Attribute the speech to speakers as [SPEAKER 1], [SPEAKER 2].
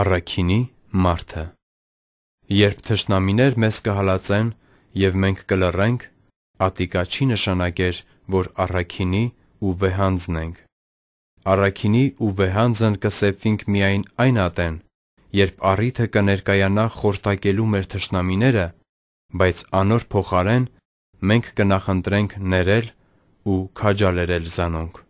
[SPEAKER 1] Առաքինի մարդը
[SPEAKER 2] Երբ թշնամիներ մեզ կհալածեն և մենք կլռենք, Ատիկա չի նշանակեր, որ առաքինի ու վեհանձն ենք։ Առաքինի ու վեհանձն կսեփվինք միայն այն ատեն, երբ առիթը կներկայանա խորտակելու մեր թշնամիները, բայց անոր փոխարեն մենք կնախընտրենք ներել ու քաջալերել զանոնք։